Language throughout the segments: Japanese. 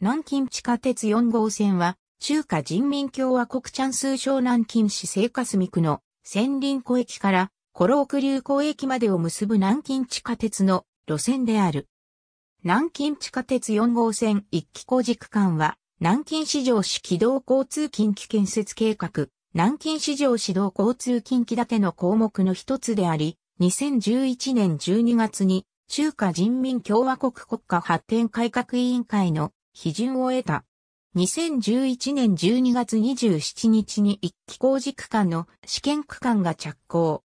南京地下鉄4号線は、中華人民共和国チャンス省南京市青霞区の千林湖駅から古老区流港駅までを結ぶ南京地下鉄の路線である。南京地下鉄4号線一気工事区間は、南京市場市軌道交通近畿建設計画、南京市場市道交通近畿建ての項目の一つであり、2011年12月に中華人民共和国国家発展改革委員会の批准を得た。2011年12月27日に1期工事区間の試験区間が着工。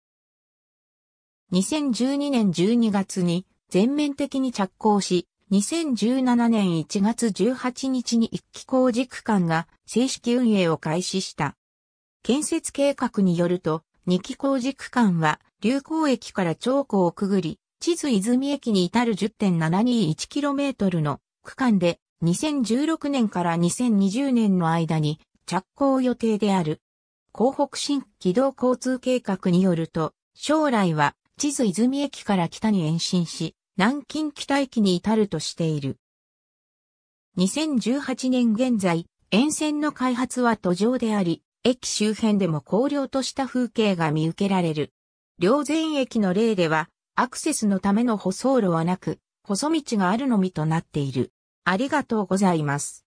2012年12月に全面的に着工し、2017年1月18日に1期工事区間が正式運営を開始した。建設計画によると、2期工事区間は、流行駅から長江をくぐり、地図泉駅に至る 10.721km の区間で2016年から2020年の間に着工予定である。広北新機動交通計画によると、将来は地図泉駅から北に延伸し、南京北駅に至るとしている。2018年現在、沿線の開発は途上であり、駅周辺でも荒涼とした風景が見受けられる。両前駅の例では、アクセスのための舗装路はなく、細道があるのみとなっている。ありがとうございます。